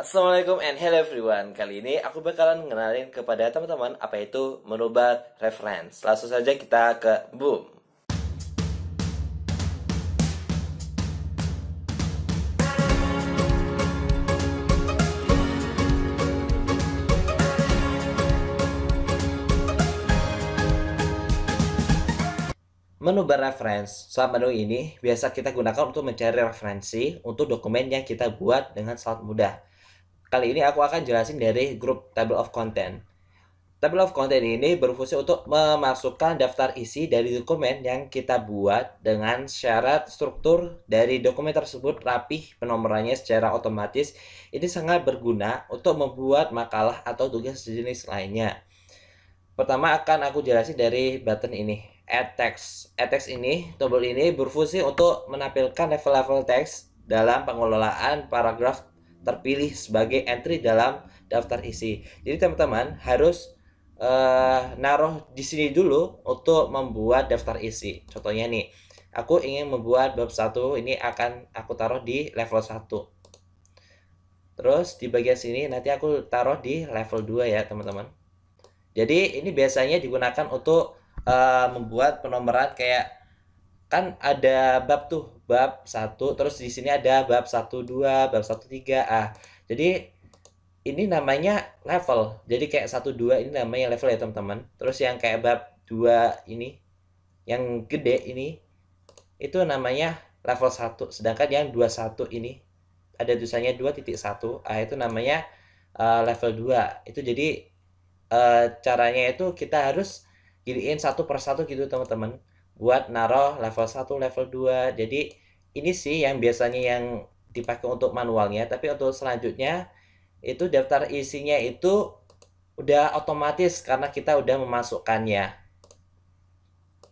Assalamualaikum and hello everyone Kali ini aku bakalan ngenalin kepada teman-teman apa itu menu bar reference Langsung saja kita ke boom Menu bar reference, saat menu ini biasa kita gunakan untuk mencari referensi untuk dokumen yang kita buat dengan sangat mudah Kali ini aku akan jelasin dari grup Table of Content. Table of Content ini berfungsi untuk memasukkan daftar isi dari dokumen yang kita buat dengan syarat struktur dari dokumen tersebut rapih penomorannya secara otomatis. Ini sangat berguna untuk membuat makalah atau tugas sejenis lainnya. Pertama akan aku jelasin dari button ini, add text. Add text ini, tombol ini berfungsi untuk menampilkan level-level teks dalam pengelolaan paragraf terpilih sebagai entry dalam daftar isi. Jadi teman-teman harus uh, naruh di sini dulu untuk membuat daftar isi. Contohnya nih, aku ingin membuat bab 1 ini akan aku taruh di level 1. Terus di bagian sini nanti aku taruh di level 2 ya teman-teman. Jadi ini biasanya digunakan untuk uh, membuat penomoran kayak kan ada bab tuh bab satu terus di sini ada bab satu dua bab satu tiga ah jadi ini namanya level jadi kayak satu dua ini namanya level ya teman-teman terus yang kayak bab dua ini yang gede ini itu namanya level satu sedangkan yang dua satu ini ada tulisannya satu ah itu namanya uh, level dua itu jadi uh, caranya itu kita harus giniin satu persatu gitu teman-teman buat naruh level 1, level 2. Jadi ini sih yang biasanya yang dipakai untuk manualnya, tapi untuk selanjutnya itu daftar isinya itu udah otomatis karena kita udah memasukkannya.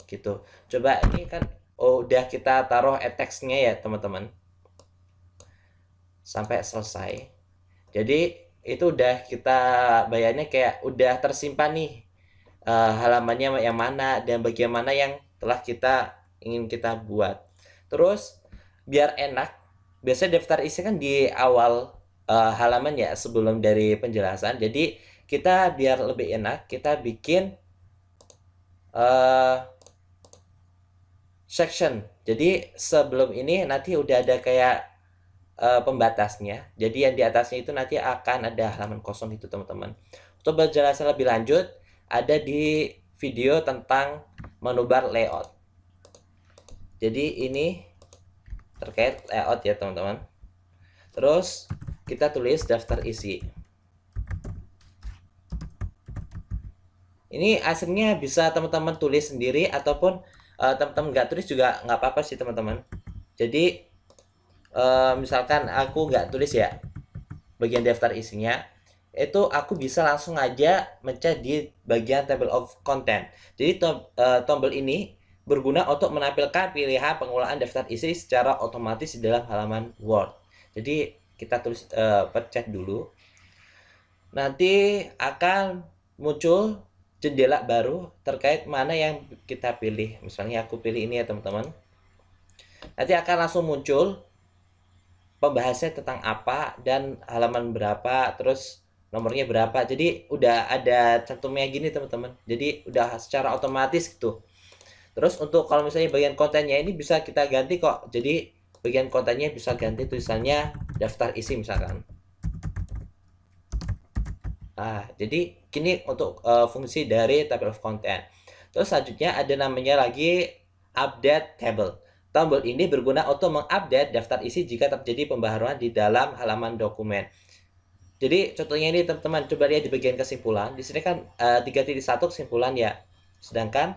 Gitu. Coba ini kan oh, udah kita taruh etexnya ya, teman-teman. Sampai selesai. Jadi itu udah kita bayarnya kayak udah tersimpan nih uh, halamannya yang mana dan bagaimana yang telah kita ingin kita buat. Terus biar enak, biasanya daftar isi kan di awal uh, halaman ya sebelum dari penjelasan. Jadi kita biar lebih enak, kita bikin uh, section. Jadi sebelum ini nanti udah ada kayak uh, pembatasnya. Jadi yang di atasnya itu nanti akan ada halaman kosong itu teman-teman. Untuk penjelasan lebih lanjut ada di video tentang menu bar layout. Jadi ini terkait layout ya teman-teman. Terus kita tulis daftar isi. Ini aslinya bisa teman-teman tulis sendiri ataupun uh, teman-teman nggak tulis juga nggak apa-apa sih teman-teman. Jadi uh, misalkan aku nggak tulis ya bagian daftar isinya itu aku bisa langsung aja mencet di bagian table of content. Jadi tom, uh, tombol ini berguna untuk menampilkan pilihan pengolahan daftar isi secara otomatis di dalam halaman Word. Jadi kita tulis uh, pencet dulu. Nanti akan muncul jendela baru terkait mana yang kita pilih. Misalnya aku pilih ini ya teman-teman. Nanti akan langsung muncul pembahasannya tentang apa dan halaman berapa, terus nomornya berapa jadi udah ada cantumnya gini teman-teman jadi udah secara otomatis gitu terus untuk kalau misalnya bagian kontennya ini bisa kita ganti kok jadi bagian kontennya bisa ganti tulisannya daftar isi misalkan nah jadi kini untuk uh, fungsi dari table of content terus selanjutnya ada namanya lagi update table Tombol ini berguna untuk mengupdate daftar isi jika terjadi pembaharuan di dalam halaman dokumen. Jadi contohnya ini teman-teman coba lihat di bagian kesimpulan. Di sini kan eh, tiga titik satu kesimpulan ya. Sedangkan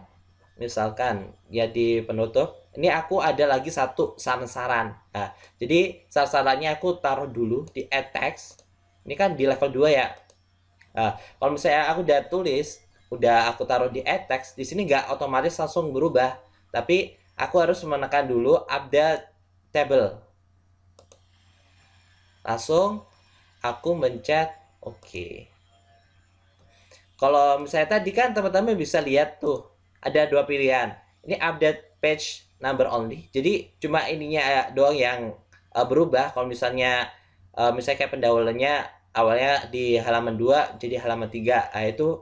misalkan ya di penutup ini aku ada lagi satu saran-saran. Nah, jadi saran-sarannya aku taruh dulu di add text. Ini kan di level 2 ya. Nah, kalau misalnya aku udah tulis, udah aku taruh di add text, di sini nggak otomatis langsung berubah. Tapi aku harus menekan dulu update table. Langsung aku mencet oke okay. kalau misalnya tadi kan teman-teman bisa lihat tuh ada dua pilihan ini update page number only jadi cuma ininya eh, doang yang uh, berubah kalau misalnya uh, misalnya kayak pendahulunya awalnya di halaman 2 jadi halaman 3 nah, itu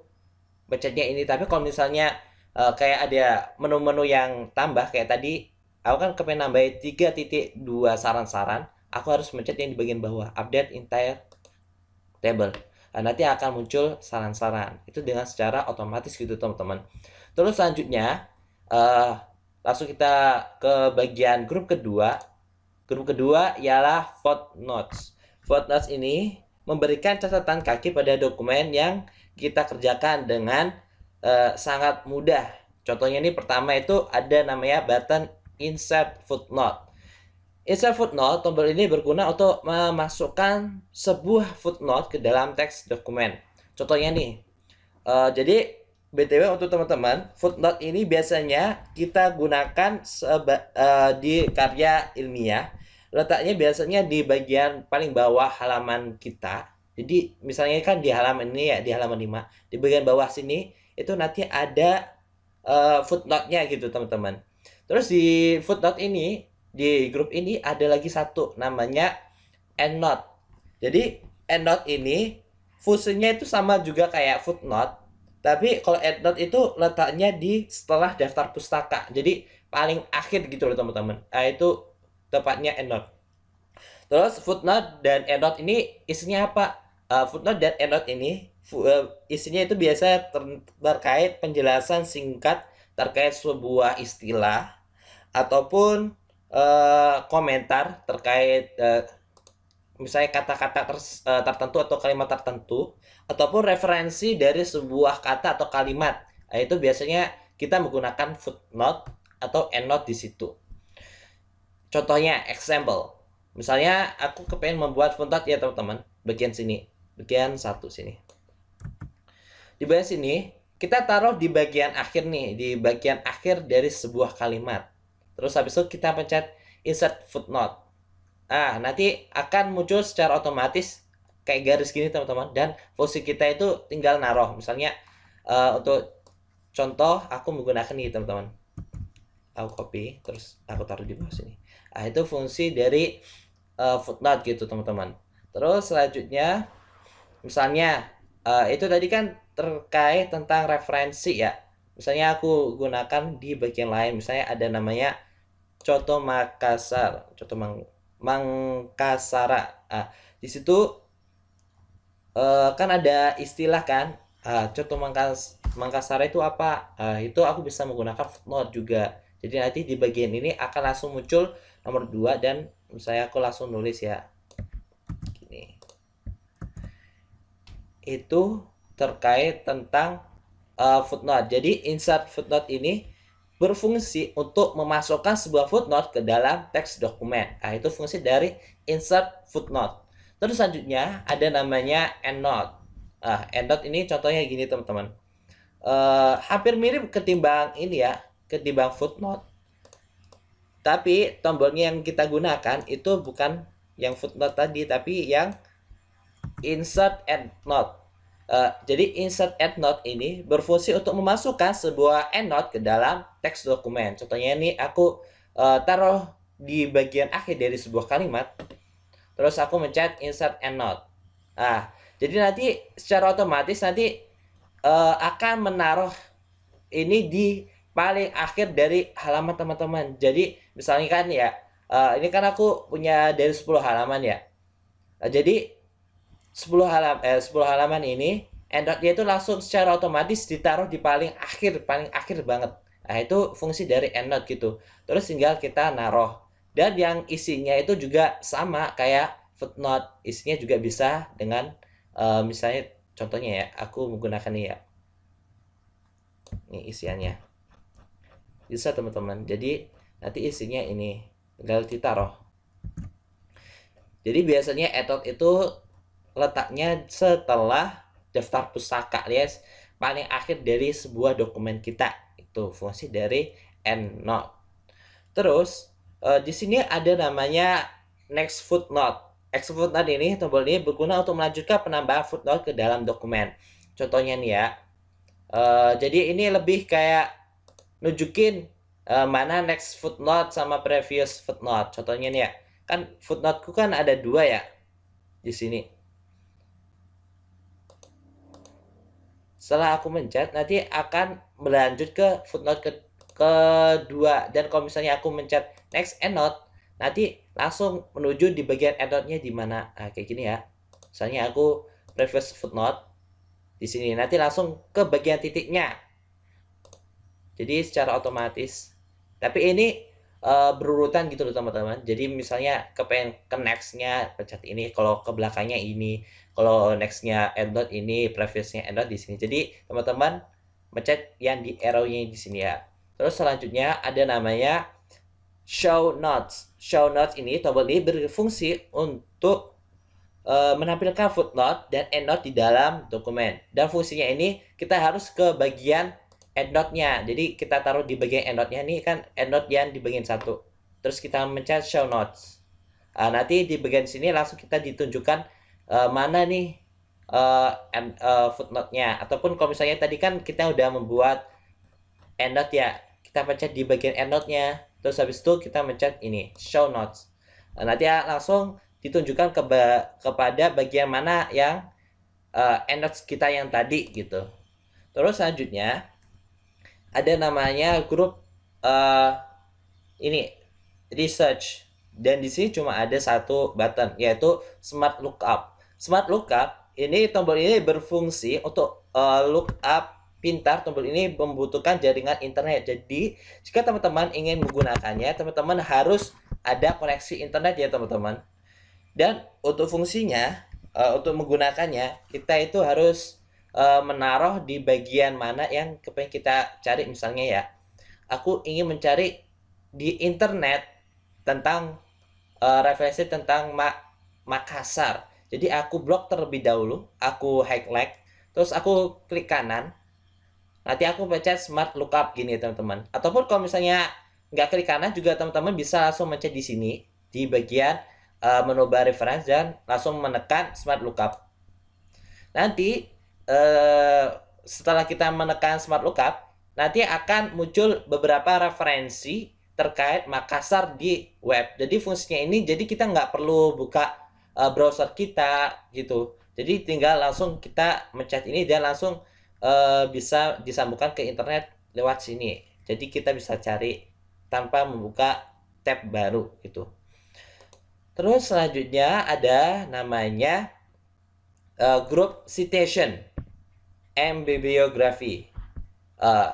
mencetnya ini tapi kalau misalnya uh, kayak ada menu-menu yang tambah kayak tadi aku kan kepengen nambahin 3.2 saran-saran, aku harus mencet yang di bagian bawah, update entire table. Nah, nanti akan muncul saran-saran. Itu dengan secara otomatis gitu teman-teman. Terus selanjutnya uh, langsung kita ke bagian grup kedua. Grup kedua ialah footnotes. Footnotes ini memberikan catatan kaki pada dokumen yang kita kerjakan dengan uh, sangat mudah. Contohnya ini pertama itu ada namanya button insert footnote. Insert footnote, tombol ini berguna untuk memasukkan sebuah footnote ke dalam teks dokumen. Contohnya nih, uh, jadi BTW untuk teman-teman, footnote ini biasanya kita gunakan seba, uh, di karya ilmiah. Letaknya biasanya di bagian paling bawah halaman kita. Jadi misalnya kan di halaman ini ya, di halaman 5. Di bagian bawah sini itu nanti ada uh, footnote-nya gitu teman-teman. Terus di footnote ini di grup ini ada lagi satu namanya EndNote. Jadi EndNote ini fungsinya itu sama juga kayak footnote, tapi kalau EndNote itu letaknya di setelah daftar pustaka. Jadi paling akhir gitu loh teman-teman. Nah, itu tepatnya EndNote. Terus footnote dan EndNote ini isinya apa? Uh, footnote dan EndNote ini uh, isinya itu biasa ter terkait penjelasan singkat terkait sebuah istilah ataupun Eh, komentar terkait uh, misalnya kata-kata ter, uh, eh, tertentu atau kalimat tertentu ataupun referensi dari sebuah kata atau kalimat nah, itu biasanya kita menggunakan footnote atau endnote di situ contohnya example misalnya aku kepengen membuat footnote ya teman-teman bagian sini bagian satu sini di bagian sini kita taruh di bagian akhir nih di bagian akhir dari sebuah kalimat Terus habis itu kita pencet insert footnote. Nah, nanti akan muncul secara otomatis kayak garis gini teman-teman dan fungsi kita itu tinggal naruh misalnya uh, untuk contoh aku menggunakan ini teman-teman aku copy terus aku taruh di bawah sini nah, itu fungsi dari uh, footnote gitu teman-teman terus selanjutnya misalnya uh, itu tadi kan terkait tentang referensi ya misalnya aku gunakan di bagian lain misalnya ada namanya Coto Makassar, Coto Mang Mangkasara. Ah, di situ uh, kan ada istilah kan, ah, Coto Mangkas Mangkasara itu apa? Ah, itu aku bisa menggunakan footnote juga. Jadi nanti di bagian ini akan langsung muncul nomor 2 dan saya aku langsung nulis ya. Gini. Itu terkait tentang uh, footnote. Jadi insert footnote ini berfungsi untuk memasukkan sebuah footnote ke dalam teks dokumen. Nah, itu fungsi dari insert footnote. Terus selanjutnya ada namanya endnote. Nah, endnote ini contohnya gini teman-teman. Uh, hampir mirip ketimbang ini ya, ketimbang footnote. Tapi tombolnya yang kita gunakan itu bukan yang footnote tadi, tapi yang insert endnote. Uh, jadi insert endnote ini berfungsi untuk memasukkan sebuah endnote ke dalam teks dokumen. Contohnya ini aku uh, taruh di bagian akhir dari sebuah kalimat, terus aku mencet insert endnote. Nah, jadi nanti secara otomatis nanti uh, akan menaruh ini di paling akhir dari halaman teman-teman. Jadi misalnya kan ya, uh, ini kan aku punya dari 10 halaman ya. Nah, jadi 10 halaman eh, 10 halaman ini endnote-nya itu langsung secara otomatis ditaruh di paling akhir, paling akhir banget. Nah, itu fungsi dari endnote gitu. Terus tinggal kita naruh. Dan yang isinya itu juga sama kayak footnote. Isinya juga bisa dengan uh, misalnya contohnya ya, aku menggunakan ini ya. Ini isiannya. Bisa teman-teman. Jadi nanti isinya ini tinggal ditaruh. Jadi biasanya endnote itu letaknya setelah daftar pusaka, alias paling akhir dari sebuah dokumen kita itu fungsi dari endnote terus eh, di sini ada namanya next footnote next footnote ini tombol ini berguna untuk melanjutkan penambahan footnote ke dalam dokumen contohnya nih ya eh, jadi ini lebih kayak nunjukin eh, mana next footnote sama previous footnote contohnya nih ya kan footnoteku kan ada dua ya di sini setelah aku mencet nanti akan berlanjut ke footnote ke kedua dan kalau misalnya aku mencet next endnote nanti langsung menuju di bagian endnote-nya di mana nah, kayak gini ya misalnya aku previous footnote di sini nanti langsung ke bagian titiknya jadi secara otomatis tapi ini Eh, berurutan gitu loh teman-teman jadi misalnya kepengen ke nextnya pencet ini kalau ke belakangnya ini kalau nextnya endnote ini previousnya endnote di sini jadi teman-teman mencet yang di arrownya di sini ya terus selanjutnya ada namanya show notes show notes ini tombol ini berfungsi untuk eh, menampilkan footnote dan endnote di dalam dokumen dan fungsinya ini kita harus ke bagian endnote-nya. Jadi kita taruh di bagian endnote-nya ini kan endnote yang di bagian satu. Terus kita mencet show notes. Uh, nanti di bagian sini langsung kita ditunjukkan uh, mana nih uh, end, uh, footnote-nya. Ataupun kalau misalnya tadi kan kita udah membuat endnote ya. Kita pencet di bagian endnote-nya. Terus habis itu kita mencet ini show notes. Uh, nanti ya, langsung ditunjukkan ke kepada bagian mana yang uh, endnotes kita yang tadi gitu. Terus selanjutnya ada namanya grup uh, ini research dan di sini cuma ada satu button yaitu smart lookup. Smart lookup ini tombol ini berfungsi untuk uh, lookup pintar tombol ini membutuhkan jaringan internet. Jadi, jika teman-teman ingin menggunakannya, teman-teman harus ada koneksi internet ya, teman-teman. Dan untuk fungsinya, uh, untuk menggunakannya, kita itu harus Eh, menaruh di bagian mana yang kepengen kita cari misalnya ya aku ingin mencari di internet tentang uh, referensi tentang Mak Makassar jadi aku blok terlebih dahulu aku highlight terus aku klik kanan nanti aku pencet smart lookup gini teman-teman ataupun kalau misalnya nggak klik kanan juga teman-teman bisa langsung mencet di sini di bagian uh, menu bar reference dan langsung menekan smart lookup nanti Eh, setelah kita menekan Smart Lookup, nanti akan muncul beberapa referensi terkait Makassar di web. Jadi fungsinya ini, jadi kita nggak perlu buka uh, browser kita gitu. Jadi tinggal langsung kita mencet ini dan langsung uh, bisa disambungkan ke internet lewat sini. Jadi kita bisa cari tanpa membuka tab baru gitu. Terus selanjutnya ada namanya uh, group citation. Bibliografi. Uh, eh,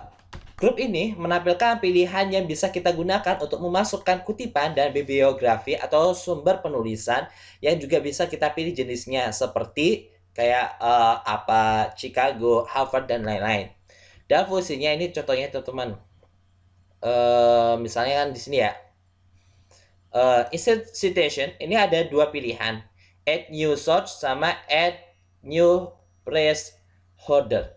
Grup ini menampilkan pilihan yang bisa kita gunakan untuk memasukkan kutipan dan bibliografi atau sumber penulisan yang juga bisa kita pilih jenisnya seperti kayak uh, apa Chicago, Harvard dan lain-lain. Dan fungsinya ini contohnya teman-teman. Uh, misalnya kan di sini ya. Uh, citation ini ada dua pilihan, add new source sama add new press holder.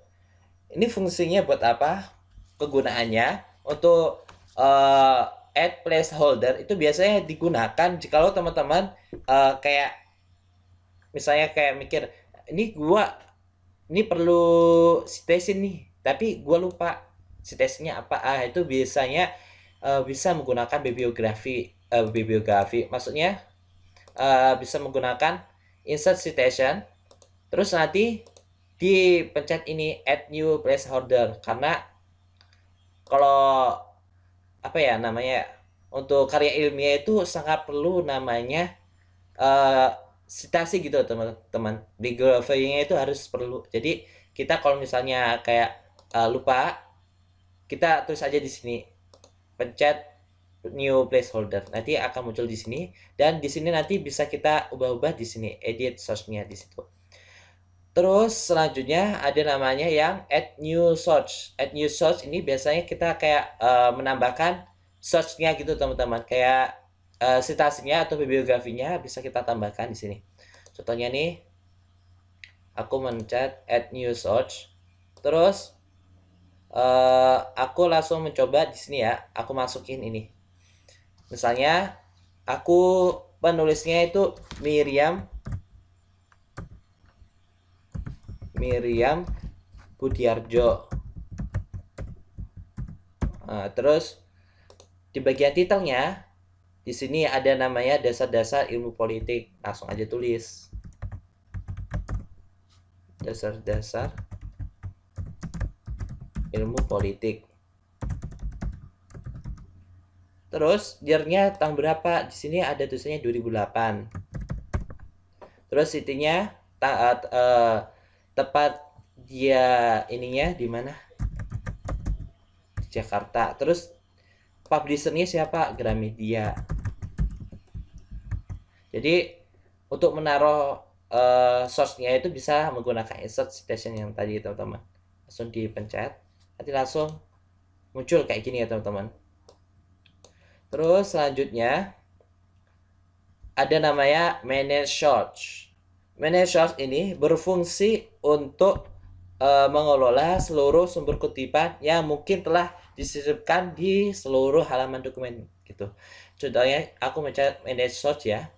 Ini fungsinya buat apa? Kegunaannya untuk uh, add placeholder itu biasanya digunakan jikalau teman-teman uh, kayak misalnya kayak mikir ini gua ini perlu citation nih tapi gua lupa citationnya apa ah itu biasanya uh, bisa menggunakan bibliografi uh, bibliografi maksudnya uh, bisa menggunakan insert citation terus nanti di pencet ini add new placeholder karena kalau apa ya namanya untuk karya ilmiah itu sangat perlu namanya uh, eh, citasi gitu teman-teman di nya itu harus perlu jadi kita kalau misalnya kayak uh, lupa kita tulis aja di sini pencet new placeholder nanti akan muncul di sini dan di sini nanti bisa kita ubah-ubah di sini edit source-nya di situ Terus selanjutnya ada namanya yang add new search. Add new search ini biasanya kita kayak uh, menambahkan searchnya gitu teman-teman. Kayak uh, citasinya atau bibliografinya bisa kita tambahkan di sini. Contohnya nih, aku mencet add new search. Terus uh, aku langsung mencoba di sini ya. Aku masukin ini. Misalnya aku penulisnya itu Miriam Miriam Budiarjo nah, terus di bagian titelnya di sini ada namanya dasar-dasar ilmu politik langsung aja tulis dasar-dasar ilmu politik Terus yearnya tahun berapa? Di sini ada tulisannya 2008. Terus city-nya ta, uh, tepat dia ininya di mana Jakarta terus publishernya siapa Gramedia jadi untuk menaruh uh, source-nya itu bisa menggunakan insert citation yang tadi teman-teman langsung dipencet nanti langsung muncul kayak gini ya teman-teman terus selanjutnya ada namanya manage source. Manager ini berfungsi untuk e, mengelola seluruh sumber kutipan yang mungkin telah disisipkan di seluruh halaman dokumen gitu. Contohnya aku mencari manage source ya.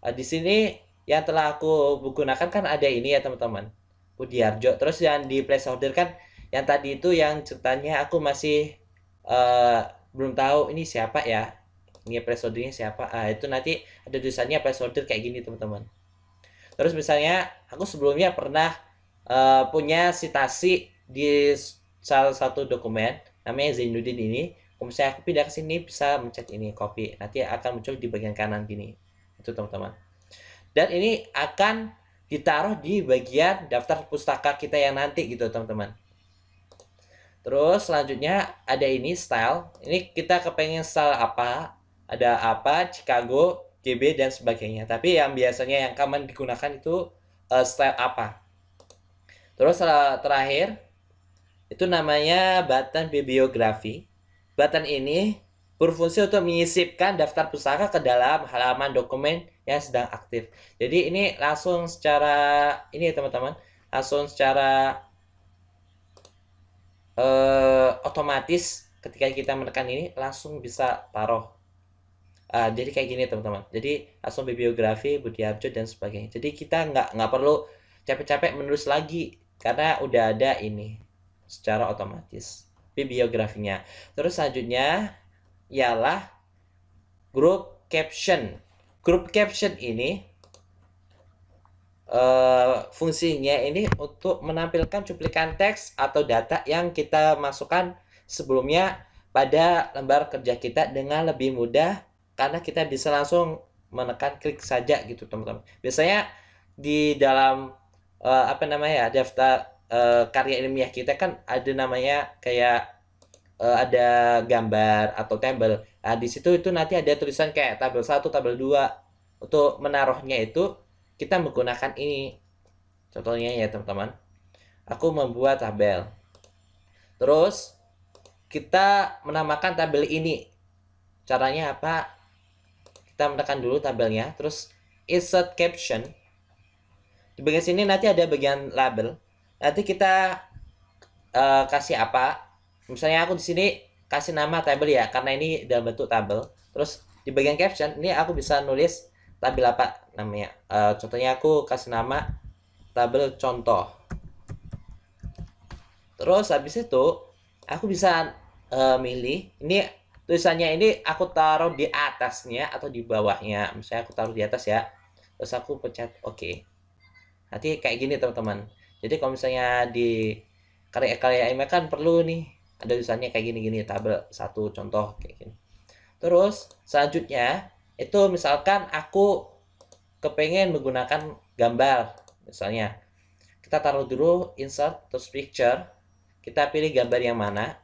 E, di sini yang telah aku gunakan kan ada ini ya teman-teman. Budiarjo. Terus yang di placeholder kan yang tadi itu yang ceritanya aku masih e, belum tahu ini siapa ya. Ini placeholdernya siapa. Ah, itu nanti ada tulisannya placeholder kayak gini teman-teman terus misalnya aku sebelumnya pernah uh, punya citasi di salah satu dokumen namanya Zainuddin ini kalau misalnya aku pindah ke sini bisa mencet ini copy nanti akan muncul di bagian kanan gini itu teman-teman dan ini akan ditaruh di bagian daftar pustaka kita yang nanti gitu teman-teman terus selanjutnya ada ini style ini kita kepengen style apa ada apa Chicago GB dan sebagainya. Tapi yang biasanya yang common digunakan itu uh, style apa. Terus terakhir itu namanya button bibliografi. Button ini berfungsi untuk menyisipkan daftar pustaka ke dalam halaman dokumen yang sedang aktif. Jadi ini langsung secara ini ya teman-teman, langsung secara uh, otomatis ketika kita menekan ini langsung bisa taruh Uh, jadi kayak gini teman-teman. Jadi langsung bibliografi, Budi Abjo dan sebagainya. Jadi kita nggak nggak perlu capek-capek menulis lagi karena udah ada ini secara otomatis bibliografinya. Terus selanjutnya ialah group caption. grup caption ini uh, fungsinya ini untuk menampilkan cuplikan teks atau data yang kita masukkan sebelumnya pada lembar kerja kita dengan lebih mudah karena kita bisa langsung menekan klik saja gitu teman-teman biasanya di dalam uh, apa namanya ya, daftar uh, karya ilmiah kita kan ada namanya kayak uh, ada gambar atau tabel nah, di situ itu nanti ada tulisan kayak tabel 1 tabel 2 untuk menaruhnya itu kita menggunakan ini contohnya ya teman-teman aku membuat tabel terus kita menamakan tabel ini caranya apa kita menekan dulu tabelnya terus insert caption di bagian sini nanti ada bagian label nanti kita uh, kasih apa misalnya aku di sini kasih nama tabel ya karena ini dalam bentuk tabel terus di bagian caption ini aku bisa nulis tabel apa namanya uh, contohnya aku kasih nama tabel contoh terus habis itu aku bisa uh, milih ini tulisannya ini aku taruh di atasnya atau di bawahnya misalnya aku taruh di atas ya terus aku pencet oke okay. nanti kayak gini teman-teman jadi kalau misalnya di karya-karya ini kan perlu nih ada tulisannya kayak gini-gini tabel satu contoh kayak gini terus selanjutnya itu misalkan aku kepengen menggunakan gambar misalnya kita taruh dulu insert terus picture kita pilih gambar yang mana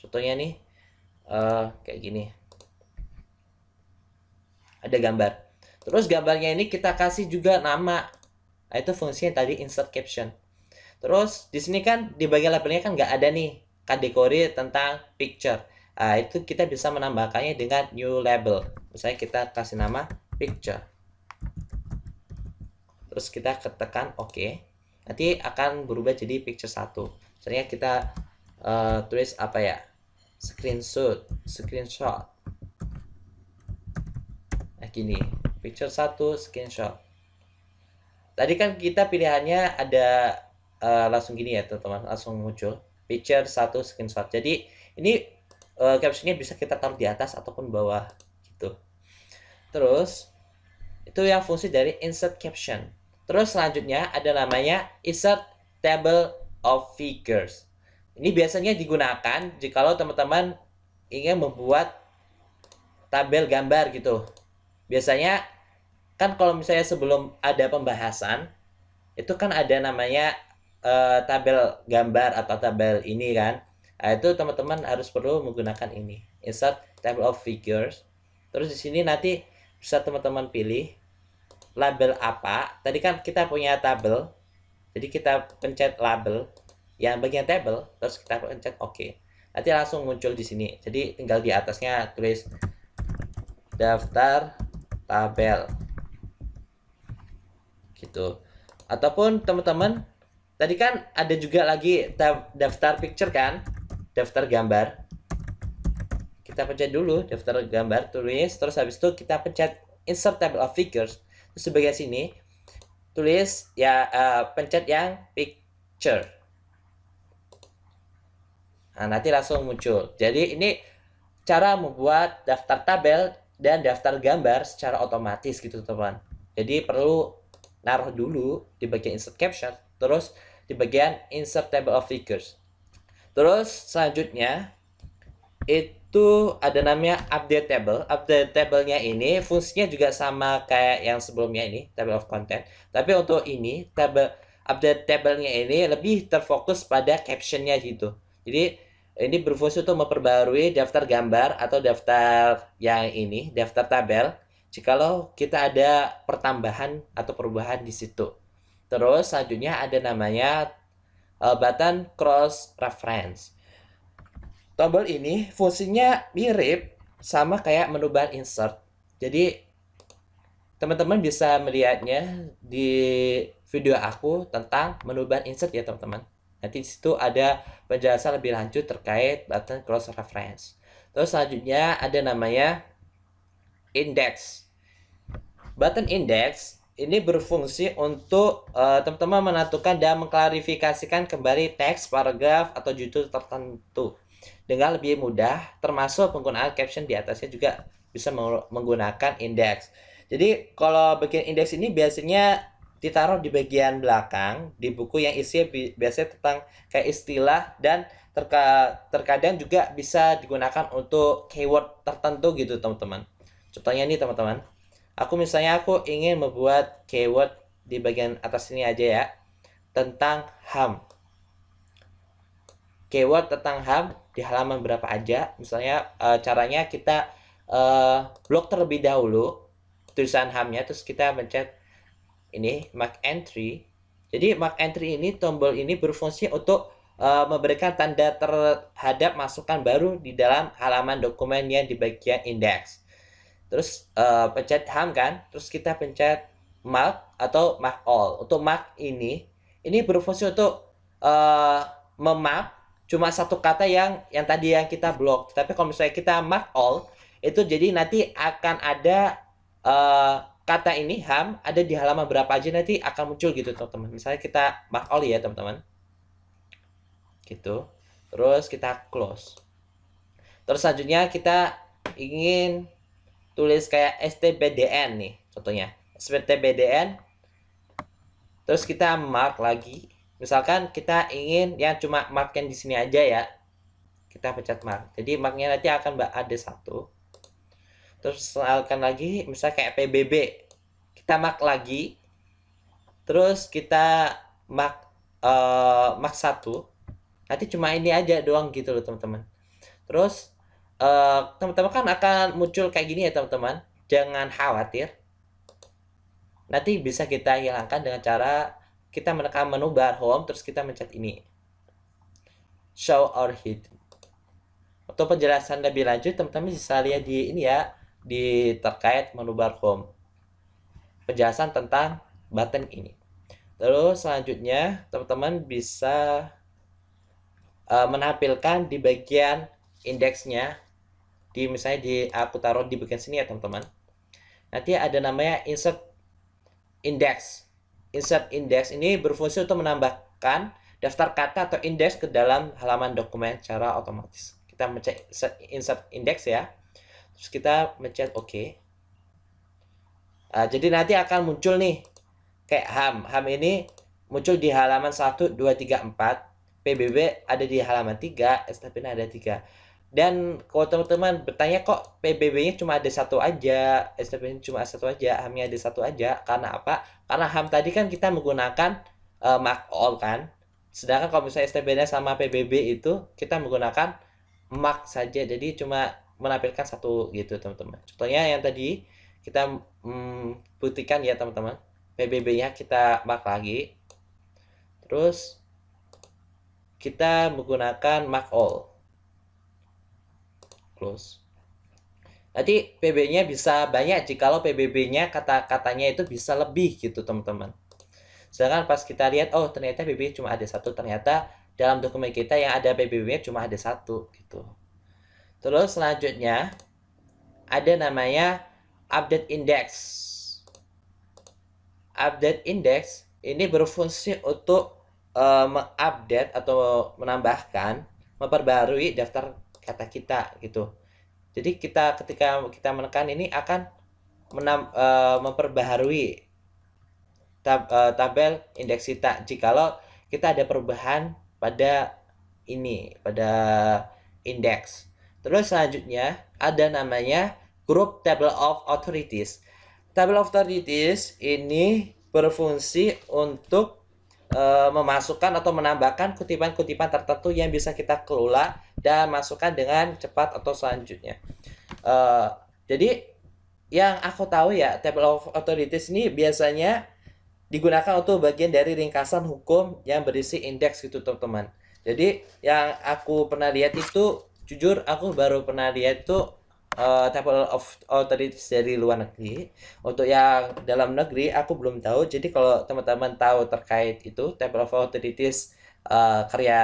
contohnya nih uh, kayak gini ada gambar terus gambarnya ini kita kasih juga nama nah, itu fungsinya tadi insert caption terus di sini kan di bagian labelnya kan nggak ada nih kategori tentang picture nah, itu kita bisa menambahkannya dengan new label misalnya kita kasih nama picture terus kita ketekan oke okay. nanti akan berubah jadi picture satu. misalnya kita uh, tulis apa ya screenshot screenshot nah gini picture 1 screenshot tadi kan kita pilihannya ada uh, langsung gini ya teman-teman langsung muncul picture 1 screenshot jadi ini uh, captionnya bisa kita taruh di atas ataupun bawah gitu terus itu yang fungsi dari insert caption terus selanjutnya ada namanya insert table of figures ini biasanya digunakan jikalau teman-teman ingin membuat tabel gambar gitu. Biasanya kan kalau misalnya sebelum ada pembahasan itu kan ada namanya uh, tabel gambar atau tabel ini kan. Nah, itu teman-teman harus perlu menggunakan ini. Insert table of figures. Terus di sini nanti bisa teman-teman pilih label apa. Tadi kan kita punya tabel. Jadi kita pencet label yang bagian table terus kita pencet oke nanti langsung muncul di sini jadi tinggal di atasnya tulis daftar tabel gitu ataupun teman-teman tadi kan ada juga lagi tab, daftar picture kan daftar gambar kita pencet dulu daftar gambar tulis terus habis itu kita pencet insert table of figures terus sebagai sini tulis ya uh, pencet yang picture Nah, nanti langsung muncul. Jadi ini cara membuat daftar tabel dan daftar gambar secara otomatis gitu teman. Jadi perlu naruh dulu di bagian insert caption, terus di bagian insert table of figures. Terus selanjutnya itu ada namanya update table. Update table-nya ini fungsinya juga sama kayak yang sebelumnya ini, table of content. Tapi untuk ini, table update table-nya ini lebih terfokus pada caption-nya gitu. Jadi ini berfungsi untuk memperbarui daftar gambar atau daftar yang ini, daftar tabel. Jikalau kita ada pertambahan atau perubahan di situ. Terus selanjutnya ada namanya uh, button cross reference. Tombol ini fungsinya mirip sama kayak menu bar insert. Jadi teman-teman bisa melihatnya di video aku tentang menu bar insert ya teman-teman. Nanti di situ ada penjelasan lebih lanjut terkait button cross reference. Terus selanjutnya ada namanya index. Button index ini berfungsi untuk eh, teman-teman uh, menentukan dan mengklarifikasikan kembali teks, paragraf, atau judul tertentu dengan lebih mudah, termasuk penggunaan caption di atasnya juga bisa menggunakan index. Jadi kalau bikin index ini biasanya ditaruh di bagian belakang di buku yang isinya bi biasanya tentang kayak istilah dan terka terkadang juga bisa digunakan untuk keyword tertentu gitu teman-teman. Contohnya nih teman-teman, aku misalnya aku ingin membuat keyword di bagian atas ini aja ya tentang HAM. Keyword tentang HAM di halaman berapa aja? Misalnya e, caranya kita e, blok terlebih dahulu tulisan hamnya terus kita mencet ini mark entry. Jadi mark entry ini tombol ini berfungsi untuk uh, memberikan tanda terhadap masukan baru di dalam halaman dokumen yang di bagian indeks. Terus uh, pencet ham kan, terus kita pencet mark atau mark all. Untuk mark ini ini berfungsi untuk uh, memap cuma satu kata yang yang tadi yang kita blok. Tapi kalau misalnya kita mark all itu jadi nanti akan ada uh, kata ini ham ada di halaman berapa aja nanti akan muncul gitu teman-teman. Misalnya kita mark all ya teman-teman. Gitu. Terus kita close. Terus selanjutnya kita ingin tulis kayak STBDN nih contohnya. STBDN. Terus kita mark lagi. Misalkan kita ingin yang cuma mark yang di sini aja ya. Kita pecat mark. Jadi marknya nanti akan ada satu terus misalkan lagi misalnya kayak PBB kita mak lagi terus kita mak uh, eh, mak satu nanti cuma ini aja doang gitu loh teman-teman terus teman eh, teman-teman kan akan muncul kayak gini ya teman-teman jangan khawatir nanti bisa kita hilangkan dengan cara kita menekan menu bar home terus kita mencet ini show or hidden untuk penjelasan lebih lanjut teman-teman bisa lihat di ini ya di terkait menu barcom. Penjelasan tentang button ini. Lalu selanjutnya teman-teman bisa uh, menampilkan di bagian indeksnya di misalnya di aku taruh di bagian sini ya teman-teman. Nanti ada namanya insert index. Insert index ini berfungsi untuk menambahkan daftar kata atau indeks ke dalam halaman dokumen secara otomatis. Kita mencari insert index ya. Terus kita mencet oke. Nah, jadi nanti akan muncul nih kayak HAM. HAM ini muncul di halaman 1 2 3 4. PBB ada di halaman 3, STPN ada 3. Dan kalau teman-teman bertanya kok PBB-nya cuma ada satu aja, STPN cuma satu aja, HAM-nya ada satu aja, karena apa? Karena HAM tadi kan kita menggunakan uh, mark all kan. Sedangkan kalau misalnya STPN sama PBB itu kita menggunakan mark saja. Jadi cuma menampilkan satu gitu teman-teman contohnya yang tadi kita mm, buktikan ya teman-teman PBB nya kita mark lagi terus kita menggunakan mark all close nanti pbb nya bisa banyak jikalau PBB nya kata-katanya itu bisa lebih gitu teman-teman sedangkan pas kita lihat oh ternyata PBB cuma ada satu ternyata dalam dokumen kita yang ada PBB nya cuma ada satu gitu Terus selanjutnya ada namanya update index. Update index ini berfungsi untuk uh, mengupdate atau menambahkan, memperbarui daftar kata kita gitu. Jadi kita ketika kita menekan ini akan menam, uh, memperbaharui tab, uh, tabel indeks kita jikalau kita ada perubahan pada ini pada indeks Terus selanjutnya ada namanya group Table of Authorities. Table of Authorities ini berfungsi untuk eh, memasukkan atau menambahkan kutipan-kutipan tertentu yang bisa kita kelola dan masukkan dengan cepat atau selanjutnya. E, jadi yang aku tahu ya Table of Authorities ini biasanya digunakan untuk bagian dari ringkasan hukum yang berisi indeks gitu teman-teman. Jadi yang aku pernah lihat itu jujur aku baru pernah lihat tuh uh, eh, table of authorities dari luar negeri. Untuk yang dalam negeri aku belum tahu. Jadi kalau teman-teman tahu terkait itu table of authorities uh, eh, karya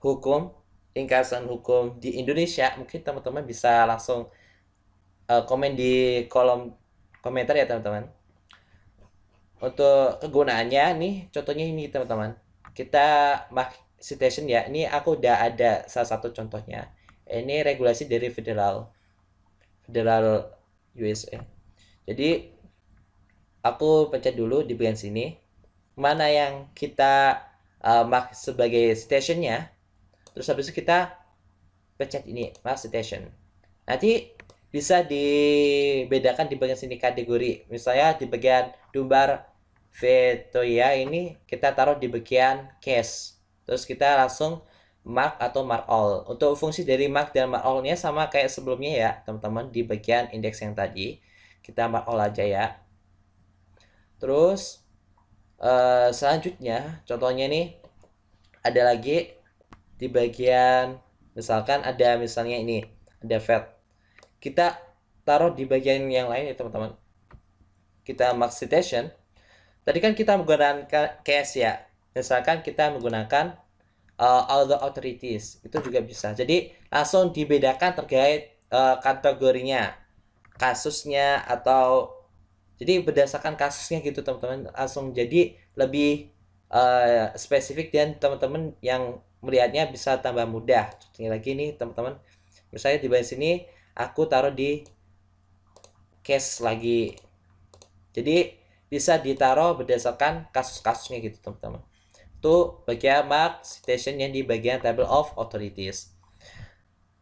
hukum ringkasan hukum di Indonesia, mungkin teman-teman bisa langsung uh, komen di kolom komentar ya teman-teman. Untuk kegunaannya nih, contohnya ini teman-teman. Kita mark citation ya. Ini aku udah ada salah satu contohnya ini regulasi dari federal federal USA jadi aku pencet dulu di bagian sini mana yang kita uh, mark sebagai stationnya terus habis itu kita pencet ini mark station nanti bisa dibedakan di bagian sini kategori misalnya di bagian dumbar ya ini kita taruh di bagian case terus kita langsung mark atau mark all. Untuk fungsi dari mark dan mark all-nya sama kayak sebelumnya ya, teman-teman, di bagian indeks yang tadi. Kita mark all aja ya. Terus uh, selanjutnya, contohnya nih ada lagi di bagian misalkan ada misalnya ini, ada fat. Kita taruh di bagian yang lain ya, teman-teman. Kita mark citation. Tadi kan kita menggunakan case ya. Misalkan kita menggunakan uh, the authorities itu juga bisa jadi langsung dibedakan terkait uh, kategorinya kasusnya atau jadi berdasarkan kasusnya gitu teman-teman langsung jadi lebih uh, spesifik dan teman-teman yang melihatnya bisa tambah mudah contohnya lagi nih teman-teman misalnya di bawah sini aku taruh di case lagi jadi bisa ditaruh berdasarkan kasus-kasusnya gitu teman-teman to bagian mark citation yang di bagian table of authorities.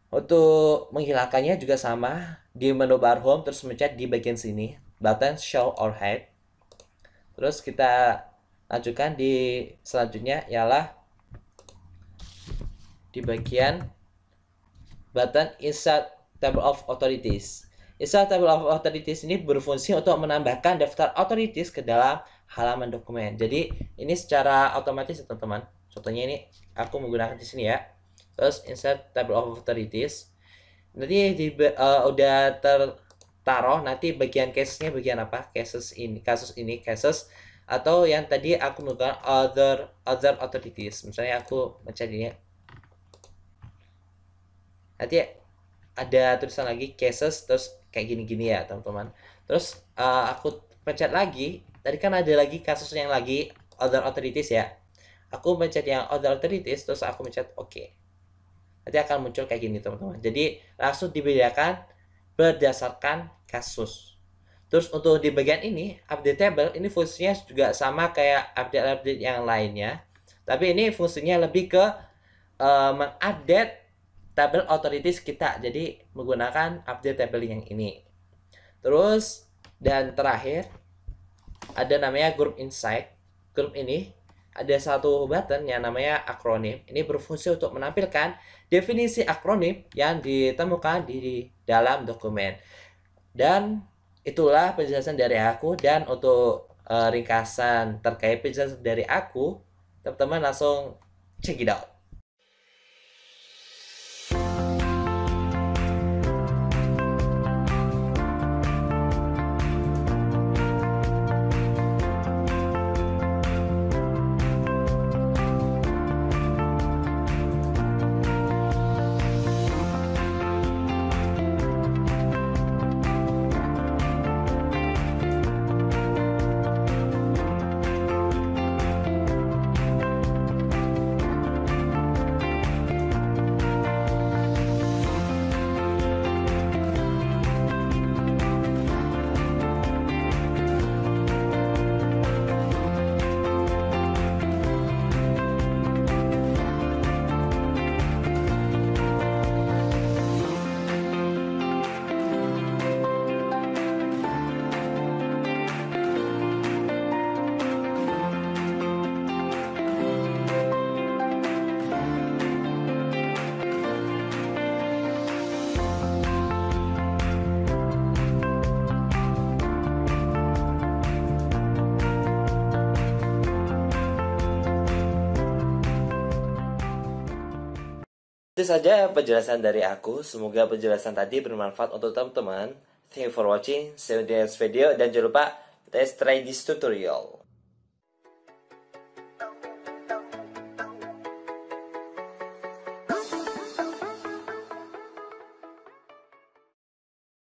Untuk menghilangkannya juga sama di menu bar home terus mencet di bagian sini button show or hide. Terus kita lanjutkan di selanjutnya ialah di bagian button insert table of authorities. Istilah table of authorities ini berfungsi untuk menambahkan daftar authorities ke dalam halaman dokumen. Jadi ini secara otomatis ya, teman-teman. Contohnya ini aku menggunakan di sini ya. Terus insert table of authorities. Nanti di, uh, udah tertaruh nanti bagian case-nya bagian apa? Cases ini, kasus ini, cases atau yang tadi aku menggunakan other other authorities. Misalnya aku mencarinya. Nanti ya ada tulisan lagi cases terus kayak gini-gini ya teman-teman terus uh, aku pencet lagi tadi kan ada lagi kasus yang lagi other authorities ya aku pencet yang other authorities terus aku pencet oke okay. nanti akan muncul kayak gini teman-teman jadi langsung dibedakan berdasarkan kasus terus untuk di bagian ini update table ini fungsinya juga sama kayak update update yang lainnya tapi ini fungsinya lebih ke uh, mengupdate table authorities kita. Jadi menggunakan update table yang ini. Terus dan terakhir ada namanya group insight. Group ini ada satu button yang namanya akronim. Ini berfungsi untuk menampilkan definisi akronim yang ditemukan di dalam dokumen. Dan itulah penjelasan dari aku dan untuk uh, ringkasan terkait penjelasan dari aku, teman-teman langsung check it out. saja penjelasan dari aku. Semoga penjelasan tadi bermanfaat untuk teman-teman. Thank you for watching. See you in the next video. Dan jangan lupa, let's try this tutorial.